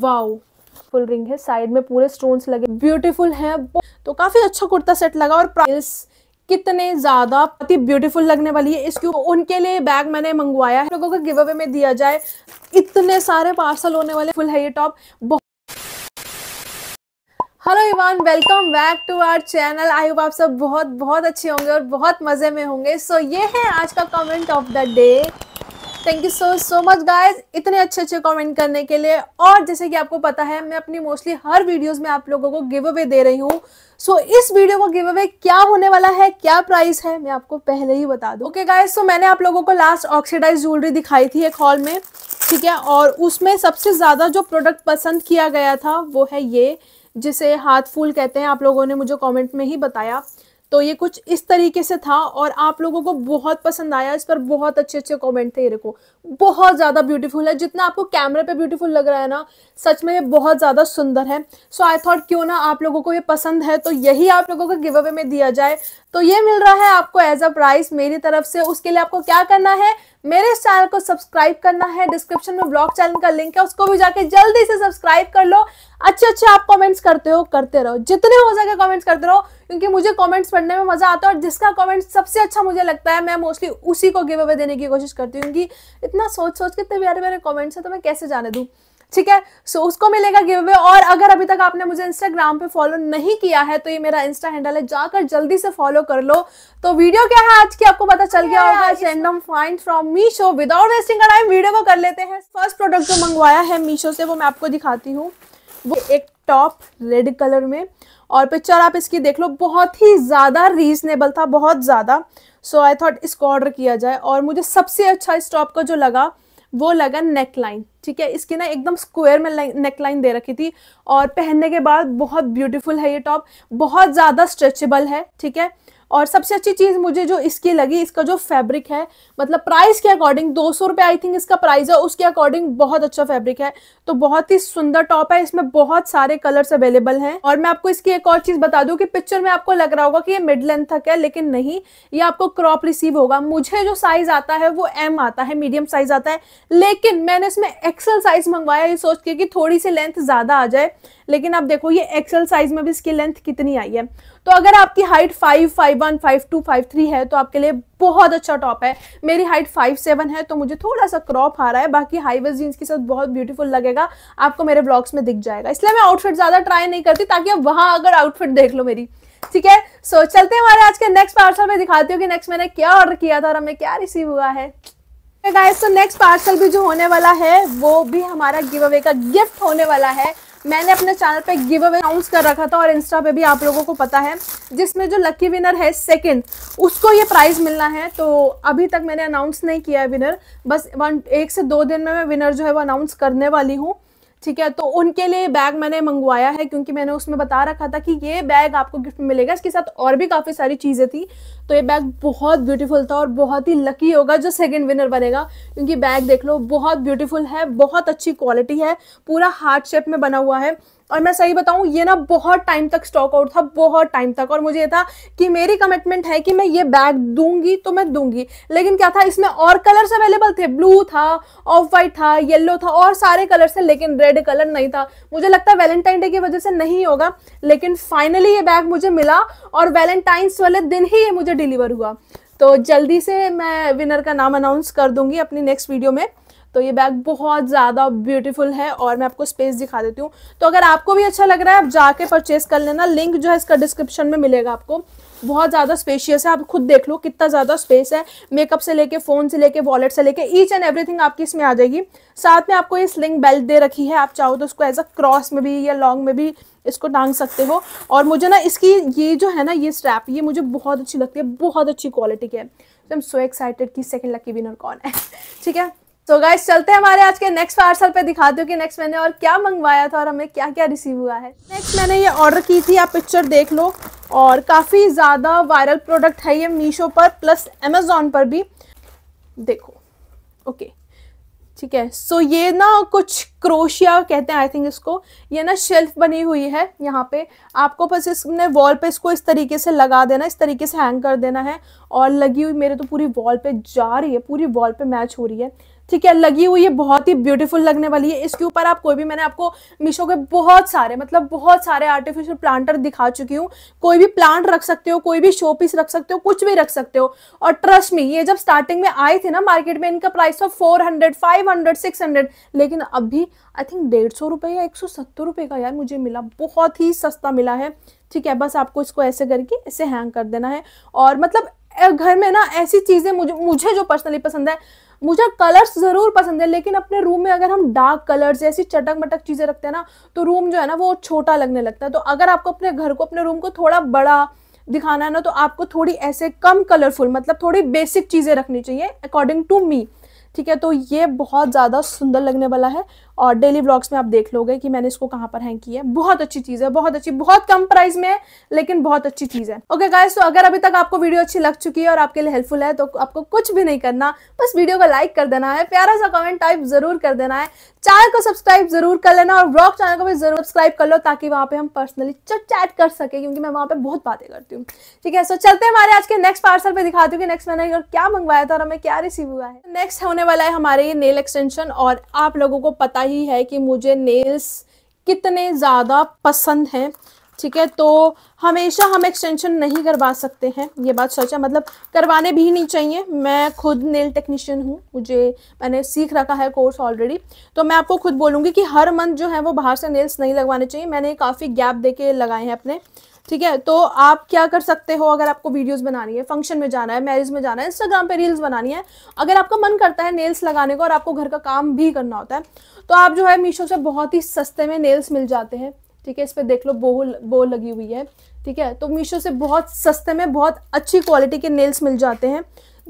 wow full ring है side में पूरे स्टोन्स लगे ब्यूटीफुल है तो काफी अच्छा कुर्ता सेट लगा और प्राइस कितने ज्यादा अति ब्यूटीफुल लगने वाली है इसके उनके लिए बैग मैंने मंगवाया है लोगों को गिव अवे में दिया जाए इतने सारे पार्सल होने वाले फुल है ये top hello everyone welcome back to our channel I hope आप सब बहुत बहुत अच्छे होंगे और बहुत मजे में होंगे सो so, ये है आज का comment of the day thank you so so much guys इतने अच्छे अच्छे कमेंट करने के लिए और जैसे कि आपको पता है मैं अपनी मोस्टली हर वीडियोस में आप लोगों को गिव अवे दे रही हूँ सो so, इस वीडियो को गिव अवे क्या होने वाला है क्या प्राइस है मैं आपको पहले ही बता दूं ओके गाइज सो मैंने आप लोगों को लास्ट ऑक्सीडाइज ज्वेलरी दिखाई थी एक हॉल में ठीक है और उसमें सबसे ज़्यादा जो प्रोडक्ट पसंद किया गया था वो है ये जिसे हाथ फूल कहते हैं आप लोगों ने मुझे कॉमेंट में ही बताया तो ये कुछ इस तरीके से था और आप लोगों को बहुत पसंद आया इस पर बहुत अच्छे अच्छे कमेंट थे ये देखो बहुत ज़्यादा ब्यूटीफुल है जितना आपको कैमरे पे ब्यूटीफुल लग रहा है ना सच में ये बहुत ज़्यादा सुंदर है सो आई थॉट क्यों ना आप लोगों को ये पसंद है तो यही आप लोगों को गिव अवे में दिया जाए तो ये मिल रहा है आपको एज अ प्राइस मेरी तरफ से उसके लिए आपको क्या करना है मेरे चैनल को सब्सक्राइब करना है डिस्क्रिप्शन में ब्लॉग चैनल का लिंक है उसको भी जाके जल्दी से सब्सक्राइब कर लो अच्छे अच्छे आप कमेंट्स करते हो करते रहो जितने हो सके कमेंट्स करते रहो क्योंकि मुझे कमेंट्स पढ़ने में मजा आता है और जिसका कमेंट सबसे अच्छा मुझे लगता है मैं मोस्टली उसी को गिव अवे देने की कोशिश करती हूँ क्योंकि इतना सोच सोच के इतने प्यारे प्यारे कॉमेंट्स है तो मैं कैसे जाने दूँ ठीक है सो so, उसको मिलेगा गिव अवे और अगर अभी तक आपने मुझे इंस्टाग्राम पे फॉलो नहीं किया है तो ये मेरा इंस्टा हैंडल है जाकर जल्दी से फॉलो कर लो तो वीडियो क्या है आज की आपको पता चल गया होगा random find from Meesho without wasting time video को कर लेते हैं फर्स्ट प्रोडक्ट जो मंगवाया है मीशो से वो मैं आपको दिखाती हूँ वो एक टॉप रेड कलर में और पिक्चर आप इसकी देख लो बहुत ही ज़्यादा रीजनेबल था बहुत ज़्यादा सो आई थॉट इसको ऑर्डर किया जाए और मुझे सबसे अच्छा इस टॉप का जो लगा वो लगा नेक लाइन ठीक है इसकी ना एकदम स्क्वायर में नेक लाइन दे रखी थी और पहनने के बाद बहुत ब्यूटीफुल है ये टॉप बहुत ज़्यादा स्ट्रेचेबल है ठीक है और सबसे अच्छी चीज़ मुझे जो इसकी लगी इसका जो फैब्रिक है मतलब प्राइस के अकॉर्डिंग दो सौ आई थिंक इसका प्राइस है उसके अकॉर्डिंग बहुत अच्छा फैब्रिक है तो बहुत ही सुंदर टॉप है इसमें बहुत सारे कलर्स अवेलेबल हैं और मैं आपको इसकी एक और चीज़ बता दूँ कि पिक्चर में आपको लग रहा होगा कि ये मिड लेंथ तक है लेकिन नहीं ये आपको क्रॉप रिसीव होगा मुझे जो साइज आता है वो एम आता है मीडियम साइज आता है लेकिन मैंने इसमें एक्सल साइज मंगवाया ये सोच के कि थोड़ी सी लेंथ ज़्यादा आ जाए लेकिन आप देखो ये एक्सल साइज में भी इसकी लेंथ कितनी आई है तो अगर आपकी height five five one five two five three है तो आपके लिए बहुत अच्छा टॉप है मेरी हाइट फाइव सेवन है तो मुझे थोड़ा सा क्रॉप आ रहा है बाकी वेस्ट जीन्स के साथ बहुत ब्यूटीफुल लगेगा आपको मेरे ब्लॉग्स में दिख जाएगा इसलिए मैं आउटफिट ज़्यादा ट्राई नहीं करती ताकि आप वहां अगर आउटफिट देख लो मेरी ठीक है सो चलते हैं हमारे आज के नेक्स्ट पार्सल में दिखाती हूँ कि नेक्स्ट मैंने क्या ऑर्डर किया था और हमें क्या रिसीव हुआ है गाइस तो नेक्स्ट पार्सल भी जो होने वाला है वो भी हमारा गिव अवे का गिफ्ट होने वाला है मैंने अपने चैनल पे गिव अवे अनाउंस कर रखा था और इंस्टा पे भी आप लोगों को पता है जिसमें जो लकी विनर है सेकंड उसको ये प्राइज़ मिलना है तो अभी तक मैंने अनाउंस नहीं किया है विनर बस वन एक से दो दिन में मैं विनर जो है वो अनाउंस करने वाली हूँ ठीक है तो उनके लिए बैग मैंने मंगवाया है क्योंकि मैंने उसमें बता रखा था कि ये बैग आपको गिफ्ट में मिलेगा इसके साथ और भी काफ़ी सारी चीज़ें थी तो ये बैग बहुत ब्यूटीफुल था और बहुत ही लकी होगा जो सेकंड विनर बनेगा क्योंकि बैग देख लो बहुत ब्यूटीफुल है बहुत अच्छी क्वालिटी है पूरा हार्ट शेप में बना हुआ है और मैं सही बताऊं ये ना बहुत टाइम तक स्टॉक आउट था बहुत टाइम तक और मुझे ये था कि मेरी कमिटमेंट है कि मैं ये बैग दूंगी तो मैं दूंगी लेकिन क्या था इसमें और कलर्स अवेलेबल थे ब्लू था ऑफ वाइट था येलो था और सारे कलर्स थे लेकिन रेड कलर नहीं था मुझे लगता है वैलेंटाइन डे की वजह से नहीं होगा लेकिन फाइनली ये बैग मुझे मिला और वैलेंटाइंस वाले दिन ही ये मुझे डिलीवर हुआ तो जल्दी से मैं विनर का नाम अनाउंस कर दूंगी अपनी नेक्स्ट वीडियो में तो ये बैग बहुत ज़्यादा ब्यूटीफुल है और मैं आपको स्पेस दिखा देती हूँ तो अगर आपको भी अच्छा लग रहा है आप जाके परचेज कर लेना लिंक जो है इसका डिस्क्रिप्शन में मिलेगा आपको बहुत ज़्यादा स्पेशियस है आप खुद देख लो कितना ज़्यादा स्पेस है मेकअप से लेके फ़ोन से लेके वॉलेट से लेके ईच एंड एवरीथिंग आपकी इसमें आ जाएगी साथ में आपको ये स्लिंग बेल्ट दे रखी है आप चाहो तो उसको एज अ क्रॉस में भी या लॉन्ग में भी इसको टांग सकते हो और मुझे ना इसकी ये जो है ना ये स्ट्रैप ये मुझे बहुत अच्छी लगती है बहुत अच्छी क्वालिटी की है तो आई एम सो एक्साइटेड कि सेकेंड लकी विनर कौन है ठीक है तो so गाइस चलते हैं हमारे आज के नेक्स्ट पार्सल पे दिखाते हो कि नेक्स्ट मैंने और क्या मंगवाया था और हमें क्या क्या रिसीव हुआ है नेक्स्ट मैंने ये ऑर्डर की थी आप पिक्चर देख लो और काफ़ी ज़्यादा वायरल प्रोडक्ट है ये मीशो पर प्लस अमेज़ोन पर भी देखो ओके ठीक है सो ये ना कुछ क्रोशिया कहते हैं आई थिंक इसको ये ना शेल्फ बनी हुई है यहाँ पे आपको बस इसने वॉल पे इसको इस तरीके से लगा देना इस तरीके से हैंग कर देना है और लगी हुई मेरे तो पूरी वॉल पे जा रही है पूरी वॉल पे मैच हो रही है ठीक है लगी हुई है बहुत ही ब्यूटीफुल लगने वाली है इसके ऊपर आप कोई भी मैंने आपको मीशो के बहुत सारे मतलब बहुत सारे आर्टिफिशियल प्लांटर दिखा चुकी हूँ कोई भी प्लांट रख सकते हो कोई भी शो पीस रख सकते हो कुछ भी रख सकते हो और ट्रस्ट में ये जब स्टार्टिंग में आए थे ना मार्केट में इनका प्राइस था four hundred five hundred six hundred लेकिन अभी आई थिंक डेढ़ सौ रुपये या एक सौ सत्तर रुपये का यार मुझे मिला बहुत ही सस्ता मिला है ठीक है बस आपको इसको ऐसे करके इसे हैंग कर देना है और मतलब घर में ना ऐसी चीज़ें मुझे मुझे जो पर्सनली पसंद है मुझे कलर्स ज़रूर पसंद है लेकिन अपने रूम में अगर हम डार्क कलर्स ऐसी चटक मटक चीज़ें रखते हैं ना तो रूम जो है ना वो छोटा लगने लगता है तो अगर आपको अपने घर को अपने रूम को थोड़ा बड़ा दिखाना है ना तो आपको थोड़ी ऐसे कम कलरफुल मतलब थोड़ी बेसिक चीज़ें रखनी चाहिए अकॉर्डिंग टू मी ठीक है तो ये बहुत ज़्यादा सुंदर लगने वाला है और डेली ब्लॉग्स में आप देख लोगे कि मैंने इसको कहाँ पर हैंग किया है बहुत अच्छी चीज़ है बहुत अच्छी बहुत कम प्राइस में है लेकिन बहुत अच्छी चीज़ है ओके गाइस तो अगर अभी तक आपको वीडियो अच्छी लग चुकी है और आपके लिए हेल्पफुल है तो आपको कुछ भी नहीं करना बस वीडियो को लाइक कर देना है प्यारा सा कमेंट टाइप ज़रूर कर देना है चैनल को सब्सक्राइब जरूर कर लेना और ब्लॉग चैनल को भी जरूर सब्सक्राइब कर लो ताकि वहाँ पे हम पर्सनली चट चैट कर सके क्योंकि मैं वहाँ पे बहुत बातें करती हूँ ठीक है सो चलते हैं हमारे आज के नेक्स्ट पार्सल पे दिखाती हूँ कि नेक्स्ट मैंने क्या मंगवाया था और हमें क्या रिसीव हुआ है नेक्स्ट होने वाला है हमारे ये नेल एक्सटेंशन और आप लोगों को पता ही है कि मुझे नेल्स कितने ज़्यादा पसंद हैं ठीक है तो हमेशा हम एक्सटेंशन नहीं करवा सकते हैं ये बात सच है मतलब करवाने भी नहीं चाहिए मैं खुद नेल टेक्नीशियन हूँ मुझे मैंने सीख रखा है कोर्स ऑलरेडी तो मैं आपको खुद बोलूँगी कि हर मंथ जो है वो बाहर से नेल्स नहीं लगवाने चाहिए मैंने काफ़ी गैप दे के लगाए हैं अपने ठीक है तो आप क्या कर सकते हो अगर आपको वीडियोस बनानी है फंक्शन में जाना है मैरिज में जाना है इंस्टाग्राम पे रील्स बनानी है अगर आपका मन करता है नेल्स लगाने को और आपको घर का काम भी करना होता है तो आप जो है मीशो से बहुत ही सस्ते में नेल्स मिल जाते हैं ठीक है इस पर देख लो बो बो लगी हुई है ठीक है तो मीशो से बहुत सस्ते में बहुत अच्छी क्वालिटी के नेल्स मिल जाते हैं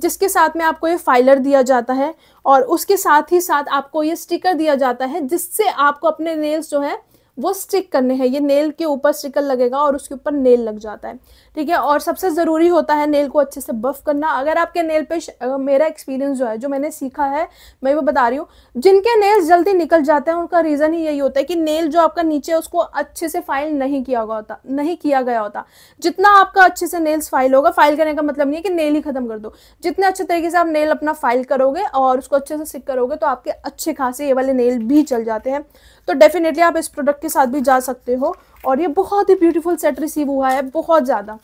जिसके साथ में आपको ये फाइलर दिया जाता है और उसके साथ ही साथ आपको ये स्टिकर दिया जाता है जिससे आपको अपने नेल्स जो है वो स्टिक करने हैं ये नेल के ऊपर स्टिकर लगेगा और उसके ऊपर नेल लग जाता है ठीक है और सबसे ज़रूरी होता है नेल को अच्छे से बफ करना अगर आपके नेल पे मेरा एक्सपीरियंस जो है जो मैंने सीखा है मैं वो बता रही हूँ जिनके नेल्स जल्दी निकल जाते हैं उनका रीज़न ही यही होता है कि नेल जो आपका नीचे है उसको अच्छे से फाइल नहीं किया हुआ होता नहीं किया गया होता जितना आपका अच्छे से नेल्स फाइल होगा फाइल करने का मतलब नहीं है कि नेल ही ख़त्म कर दो जितने अच्छे तरीके से आप नेल अपना फाइल करोगे और उसको अच्छे से सिक करोगे तो आपके अच्छे खासे ये वाले नेल भी चल जाते हैं तो डेफिनेटली आप इस प्रोडक्ट के साथ भी जा सकते हो और ये बहुत ही ब्यूटीफुल सेट रिसीव हुआ है बहुत ज़्यादा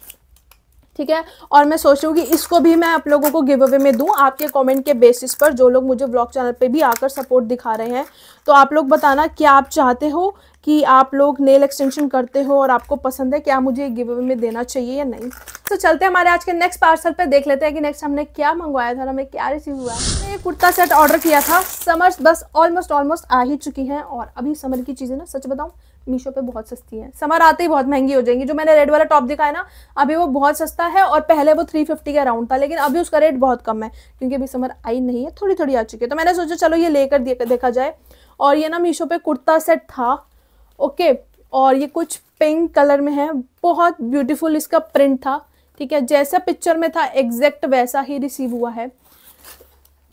ठीक है और मैं सोच रही हूँ कि इसको भी मैं आप लोगों को गिव अवे में दूँ आपके कमेंट के बेसिस पर जो लोग मुझे ब्लॉग चैनल पे भी आकर सपोर्ट दिखा रहे हैं तो आप लोग बताना क्या आप चाहते हो कि आप लोग नेल एक्सटेंशन करते हो और आपको पसंद है क्या मुझे गिव अवे में देना चाहिए या नहीं तो चलते हैं हमारे आज के नेक्स्ट पार्सल पे देख लेते हैं कि नेक्स्ट हमने क्या मंगवाया था और हमें क्या रिसीव हुआ मैंने ये कुर्ता सेट ऑर्डर किया था समर्स बस ऑलमोस्ट ऑलमोस्ट आ ही चुकी हैं और अभी समर की चीज़ें ना सच बताऊँ मीशो पे बहुत सस्ती है समर आते ही बहुत महंगी हो जाएंगी जो मैंने रेड वाला टॉप दिखाया ना अभी वो बहुत सस्ता है और पहले वो 350 के अराउंड था लेकिन अभी उसका रेट बहुत कम है क्योंकि अभी समर आई नहीं है थोड़ी थोड़ी आ चुकी है तो मैंने सोचा चलो ये लेकर देखा जाए और ये ना मीशो पे कुर्ता सेट था ओके और ये कुछ पिंक कलर में है बहुत ब्यूटीफुल इसका प्रिंट था ठीक है जैसा पिक्चर में था एग्जैक्ट वैसा ही रिसीव हुआ है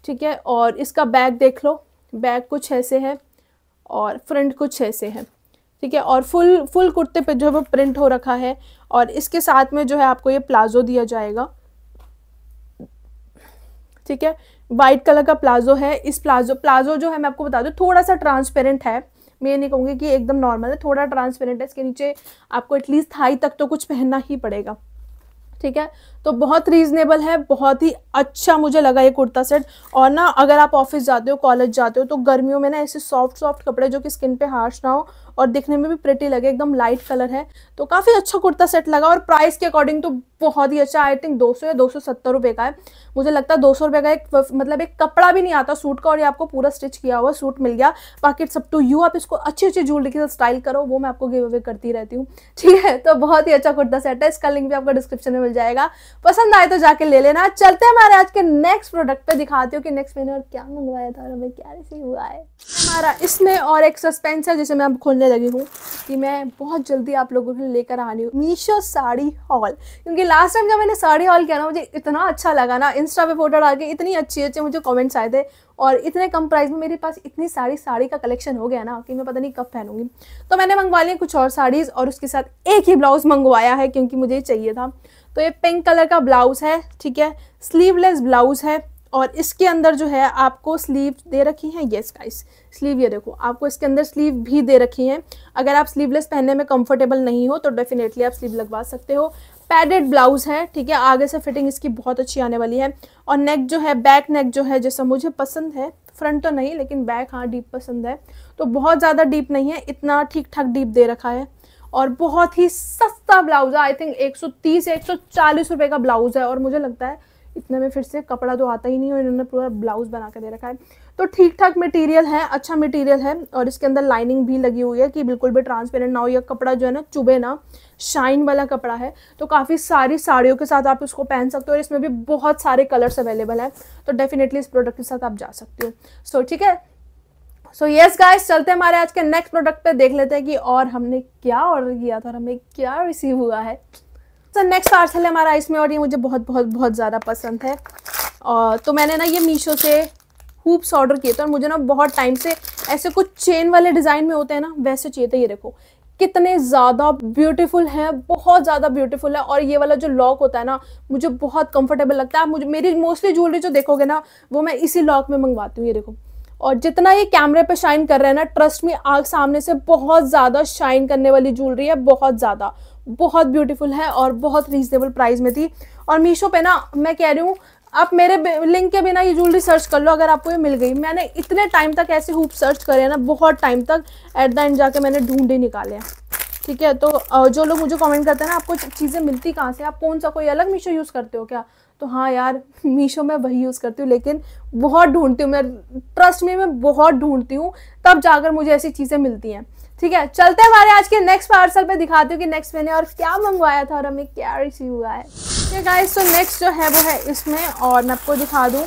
ठीक है और इसका बैग देख लो बैग कुछ ऐसे है और फ्रंट कुछ ऐसे है ठीक है और फुल फुल कुर्ते पे जो है वो प्रिंट हो रखा है और इसके साथ में जो है आपको ये प्लाजो दिया जाएगा ठीक है वाइट कलर का प्लाजो है इस प्लाजो प्लाजो जो है मैं आपको बता दूँ थोड़ा सा ट्रांसपेरेंट है मैं ये नहीं कहूँगी कि एकदम नॉर्मल है थोड़ा ट्रांसपेरेंट है इसके नीचे आपको एटलीस्ट हाई तक तो कुछ पहनना ही पड़ेगा ठीक है तो बहुत रीजनेबल है बहुत ही अच्छा मुझे लगा ये कुर्ता सेट और ना अगर आप ऑफिस जाते हो कॉलेज जाते हो तो गर्मियों में ना ऐसे सॉफ्ट सॉफ्ट कपड़े जो कि स्किन पे हार्श ना हो और दिखने में भी प्रिटी लगे एकदम लाइट कलर है तो काफ़ी अच्छा कुर्ता सेट लगा और प्राइस के अकॉर्डिंग तो बहुत ही अच्छा आई थिंक 200 या दो सौ का है मुझे लगता है दो सौ का एक मतलब एक कपड़ा भी नहीं आता सूट का और ये आपको पूरा स्टिच किया हुआ सूट मिल गया बाकी सब टू यू आप इसको अच्छी अच्छी ज्वेलरी के साथ स्टाइल करो वो मैं आपको गिव अवे करती रहती हूँ ठीक है तो बहुत ही अच्छा कुर्ता सेट है इसका लिंक भी आपको डिस्क्रिप्शन में मिल जाएगा पसंद आए तो जाके ले लेना चलते हैं हमारे आज के नेक्स्ट प्रोडक्ट पे दिखाती हूँ कि नेक्स्ट मैंने और क्या मंगवाया था और हमें क्या रिसीव हुआ है हमारा इसमें और एक सस्पेंस है जिसे मैं अब खोलने लगी हूँ कि मैं बहुत जल्दी आप लोगों के लिए लेकर आ रही हूँ मीशो साड़ी हॉल क्योंकि लास्ट टाइम जब मैंने साड़ी हॉल किया ना मुझे इतना अच्छा लगा ना इंस्टा पे फोटो डाल के इतनी अच्छी अच्छी मुझे कॉमेंट्स आए थे और इतने कम प्राइस में मेरे पास इतनी सारी साड़ी का कलेक्शन हो गया ना कि मैं पता नहीं कब पहनूंगी तो मैंने मंगवा लिया कुछ और साड़ीज़ और उसके साथ एक ही ब्लाउज़ मंगवाया है क्योंकि मुझे चाहिए था तो ये पिंक कलर का ब्लाउज है ठीक है स्लीवलेस ब्लाउज है और इसके अंदर जो है आपको स्लीव दे रखी है येस गाइस स्लीव ये देखो आपको इसके अंदर स्लीव भी दे रखी है अगर आप स्लीवलेस पहनने में कंफर्टेबल नहीं हो तो डेफिनेटली आप स्लीव लगवा सकते हो पैडेड ब्लाउज है ठीक है आगे से फिटिंग इसकी बहुत अच्छी आने वाली है और नेक जो है बैक नेक जो है जैसा मुझे पसंद है फ्रंट तो नहीं लेकिन बैक हाँ डीप पसंद है तो बहुत ज़्यादा डीप नहीं है इतना ठीक ठाक डीप दे रखा है और बहुत ही सस्ता ब्लाउज है आई थिंक 130 या 140 रुपए का ब्लाउज है और मुझे लगता है इतने में फिर से कपड़ा तो आता ही नहीं और इन्होंने पूरा ब्लाउज बना के दे रखा है तो ठीक ठाक मटेरियल है अच्छा मटेरियल है और इसके अंदर लाइनिंग भी लगी हुई है कि बिल्कुल भी ट्रांसपेरेंट ना हो या कपड़ा जो है ना चुभे ना शाइन वाला कपड़ा है तो काफ़ी सारी साड़ियों के साथ आप इसको पहन सकते हो और इसमें भी बहुत सारे कलर्स अवेलेबल हैं तो डेफिनेटली इस प्रोडक्ट के साथ आप जा सकते हो सो so, ठीक है सो यस गाइस चलते हमारे आज के नेक्स्ट प्रोडक्ट पे देख लेते हैं कि और हमने क्या ऑर्डर किया था और हमें क्या रिसीव हुआ है सो नेक्स्ट पार्सल है हमारा इसमें और ये मुझे बहुत बहुत बहुत ज़्यादा पसंद है और तो मैंने ना ये मीशो से हुप्स ऑर्डर किए थे और मुझे ना बहुत टाइम से ऐसे कुछ चेन वाले डिज़ाइन में होते हैं ना वैसे चाहिए थे ये देखो कितने ज़्यादा ब्यूटीफुल हैं बहुत ज़्यादा ब्यूटीफुल है और ये वाला जो लॉक होता है ना मुझे बहुत कंफर्टेबल लगता है मुझे मेरी मोस्टली ज्वेलरी जो देखोगे ना वो मैं इसी लॉक में मंगवाती हूँ ये देखो और जितना ये कैमरे पे शाइन कर रहे हैं ना ट्रस्ट में आग सामने से बहुत ज़्यादा शाइन करने वाली ज्वेलरी है बहुत ज़्यादा बहुत ब्यूटीफुल है और बहुत रीजनेबल प्राइस में थी और मीशो पे ना मैं कह रही हूँ आप मेरे लिंक के बिना ये ज्वेलरी सर्च कर लो अगर आपको ये मिल गई मैंने इतने टाइम तक ऐसे हुप सर्च करे ना बहुत टाइम तक एट द एंड जाके मैंने ढूंढ ही निकाले ठीक है तो जो लोग मुझे कमेंट करते हैं ना आपको चीज़ें मिलती कहाँ से आप कौन सा कोई अलग मीशो यूज़ करते हो क्या तो हाँ यार मीशो में वही यूज़ करती हूँ लेकिन बहुत ढूंढती हूँ मैं ट्रस्ट में मैं बहुत ढूंढती हूँ तब जाकर मुझे ऐसी चीज़ें मिलती हैं ठीक है चलते हैं हमारे आज के नेक्स्ट पार्सल पे दिखाती हूँ कि नेक्स्ट मैंने और क्या मंगवाया था और हमें क्या रिसीव हुआ है ठीक है गाइस तो नेक्स्ट जो है वो है इसमें और मैं आपको दिखा दूँ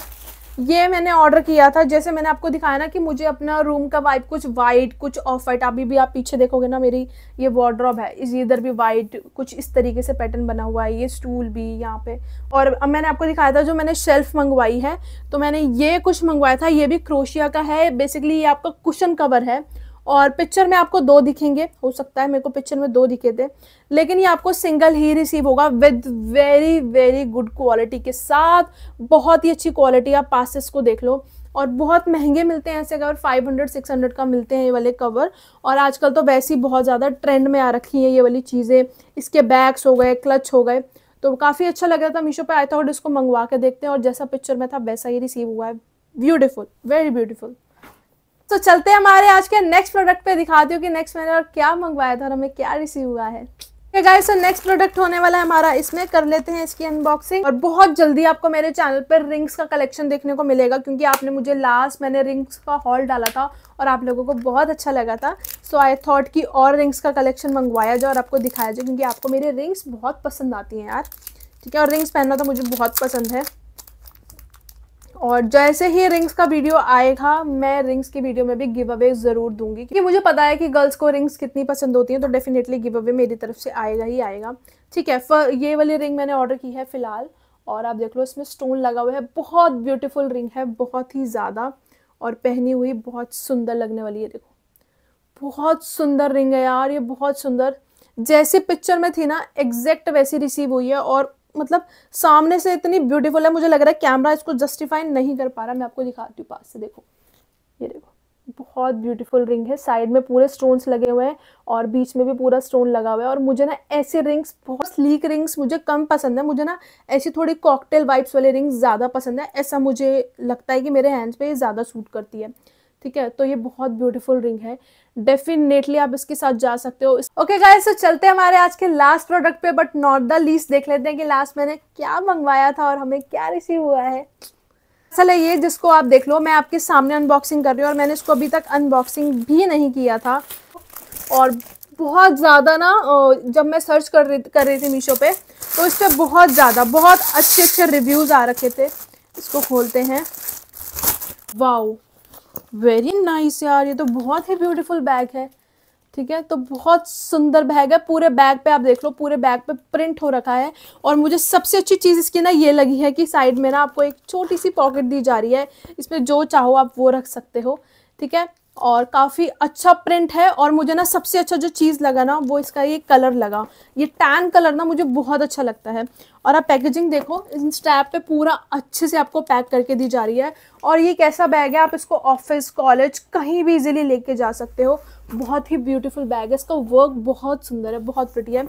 ये मैंने ऑर्डर किया था जैसे मैंने आपको दिखाया ना कि मुझे अपना रूम का वाइब कुछ वाइट कुछ ऑफ वाइट अभी भी आप पीछे देखोगे ना मेरी ये वॉर्ड्रॉप है इधर भी वाइट कुछ इस तरीके से पैटर्न बना हुआ है ये स्टूल भी यहाँ पे और अब मैंने आपको दिखाया था जो मैंने शेल्फ मंगवाई है तो मैंने ये कुछ मंगवाया था ये भी क्रोशिया का है बेसिकली ये आपका कुशन कवर है और पिक्चर में आपको दो दिखेंगे हो सकता है मेरे को पिक्चर में दो दिखे थे लेकिन ये आपको सिंगल ही रिसीव होगा with very very good quality के साथ बहुत ही अच्छी क्वालिटी आप पासिस को देख लो और बहुत महंगे मिलते हैं ऐसे कवर 500 600 का मिलते हैं ये वाले कवर और आजकल तो वैसे ही बहुत ज़्यादा ट्रेंड में आ रखी हैं ये वाली चीज़ें इसके बैग्स हो गए क्लच हो गए तो काफ़ी अच्छा लग रहा था मीशो पर आया था और इसको मंगवा के देखते हैं और जैसा पिक्चर में था वैसा ही रिसीव हुआ है ब्यूटीफुल वेरी ब्यूटीफुल तो चलते हैं हमारे आज के नेक्स्ट प्रोडक्ट पे दिखा दियो कि नेक्स्ट मैंने और क्या मंगवाया था और हमें क्या रिसीव हुआ है ओके गाइस तो नेक्स्ट प्रोडक्ट होने वाला है हमारा इसमें कर लेते हैं इसकी अनबॉक्सिंग और बहुत जल्दी आपको मेरे चैनल पर रिंग्स का कलेक्शन देखने को मिलेगा क्योंकि आपने मुझे लास्ट मैंने रिंग्स का हॉल डाला था और आप लोगों को बहुत अच्छा लगा था सो आई थॉट कि और रिंग्स का कलेक्शन मंगवाया जाए और आपको दिखाया जाए क्योंकि आपको मेरे रिंग्स बहुत पसंद आती हैं यार ठीक है और रिंग्स पहनना तो मुझे बहुत पसंद है और जैसे ही रिंग्स का वीडियो आएगा मैं रिंग्स की वीडियो में भी गिव अवे ज़रूर दूंगी क्योंकि मुझे पता है कि गर्ल्स को रिंग्स कितनी पसंद होती हैं तो डेफिनेटली गिव अवे मेरी तरफ से आएगा ही आएगा ठीक है फर ये वाली रिंग मैंने ऑर्डर की है फ़िलहाल और आप देख लो इसमें स्टोन लगा हुआ है बहुत ब्यूटिफुल रिंग है बहुत ही ज़्यादा और पहनी हुई बहुत सुंदर लगने वाली है देखो बहुत सुंदर रिंग है यार ये बहुत सुंदर जैसे पिक्चर में थी ना एग्जैक्ट वैसी रिसीव हुई है और मतलब सामने से इतनी ब्यूटीफुल है मुझे लग रहा है कैमरा इसको जस्टिफाई नहीं कर पा रहा मैं आपको दिखाती हूँ पास से देखो ये देखो बहुत ब्यूटीफुल रिंग है साइड में पूरे स्टोन्स लगे हुए हैं और बीच में भी पूरा स्टोन लगा हुआ है और मुझे ना ऐसे रिंग्स बहुत स्लीक रिंग्स मुझे कम पसंद है मुझे ना ऐसी थोड़ी कॉकटेल वाइप्स वाले रिंग्स ज़्यादा पसंद है ऐसा मुझे लगता है कि मेरे हैंड्स पे ज़्यादा सूट करती है ठीक है तो ये बहुत ब्यूटीफुल रिंग है डेफिनेटली आप इसके साथ जा सकते हो ओके गाइस तो चलते हैं हमारे आज के लास्ट प्रोडक्ट पे बट नॉट द लीस्ट देख लेते हैं कि लास्ट मैंने क्या मंगवाया था और हमें क्या रिसीव हुआ है असल है ये जिसको आप देख लो मैं आपके सामने अनबॉक्सिंग कर रही हूँ और मैंने इसको अभी तक अनबॉक्सिंग भी नहीं किया था और बहुत ज़्यादा ना जब मैं सर्च कर रही कर रही थी मीशो पे तो इस पर बहुत ज़्यादा बहुत अच्छे अच्छे रिव्यूज़ आ रखे थे इसको खोलते हैं वाओ वेरी नाइस यार ये तो बहुत ही ब्यूटीफुल बैग है ठीक है तो बहुत सुंदर बैग है पूरे बैग पे आप देख लो पूरे बैग पे प्रिंट हो रखा है और मुझे सबसे अच्छी चीज़ इसकी ना ये लगी है कि साइड में ना आपको एक छोटी सी पॉकेट दी जा रही है इसमें जो चाहो आप वो रख सकते हो ठीक है और काफ़ी अच्छा प्रिंट है और मुझे ना सबसे अच्छा जो चीज़ लगा ना वो इसका ये कलर लगा ये टैन कलर ना मुझे बहुत अच्छा लगता है और आप पैकेजिंग देखो इन स्टैप पे पूरा अच्छे से आपको पैक करके दी जा रही है और ये कैसा बैग है आप इसको ऑफिस कॉलेज कहीं भी इजीली लेके जा सकते हो बहुत ही ब्यूटीफुल बैग है इसका वर्क बहुत सुंदर है बहुत प्रटी है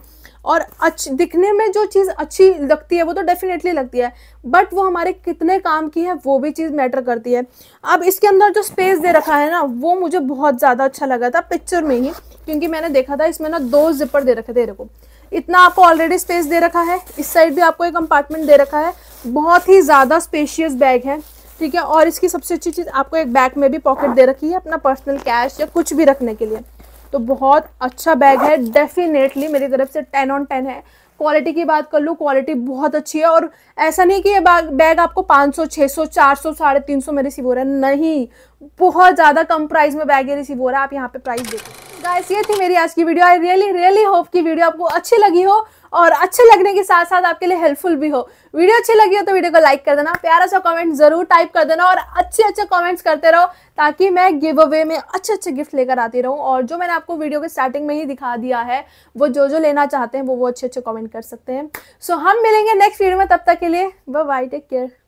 और अच्छी दिखने में जो चीज़ अच्छी लगती है वो तो डेफिनेटली लगती है बट वो हमारे कितने काम की है वो भी चीज़ मैटर करती है अब इसके अंदर जो स्पेस दे रखा है ना वो मुझे बहुत ज़्यादा अच्छा लगा था पिक्चर में ही क्योंकि मैंने देखा था इसमें ना दो जिपर दे रखे थे देखो इतना आपको ऑलरेडी स्पेस दे रखा है इस साइड भी आपको एक कंपार्टमेंट दे रखा है बहुत ही ज़्यादा स्पेशियस बैग है ठीक है और इसकी सबसे अच्छी चीज़ आपको एक बैग में भी पॉकेट दे रखी है अपना पर्सनल कैश या कुछ भी रखने के लिए तो बहुत अच्छा बैग है डेफिनेटली मेरी तरफ से टेन ऑन टेन है क्वालिटी की बात कर लूँ क्वालिटी बहुत अच्छी है और ऐसा नहीं कि ये बैग आपको 500, 600, 400, साढ़े तीन सौ में रिसीव हो रहा है नहीं बहुत ज़्यादा कम प्राइस में बैग ये रिसीव हो रहा है आप यहाँ पे प्राइस देखें गाइस ये थी मेरी आज की video I really really hope की वीडियो आपको अच्छी लगी हो और अच्छे लगने के साथ साथ आपके लिए हेल्पफुल भी हो वीडियो अच्छी लगी हो तो वीडियो को लाइक कर देना प्यारा सा कमेंट जरूर टाइप कर देना और अच्छे अच्छे कमेंट्स करते रहो ताकि मैं गिव अवे में अच्छे अच्छे गिफ्ट लेकर आती रहूं और जो मैंने आपको वीडियो के स्टार्टिंग में ही दिखा दिया है वो जो जो लेना चाहते हैं वो वो अच्छे अच्छे कॉमेंट कर सकते हैं सो so, हम मिलेंगे नेक्स्ट वीडियो में तब तक के लिए बाय टेक केयर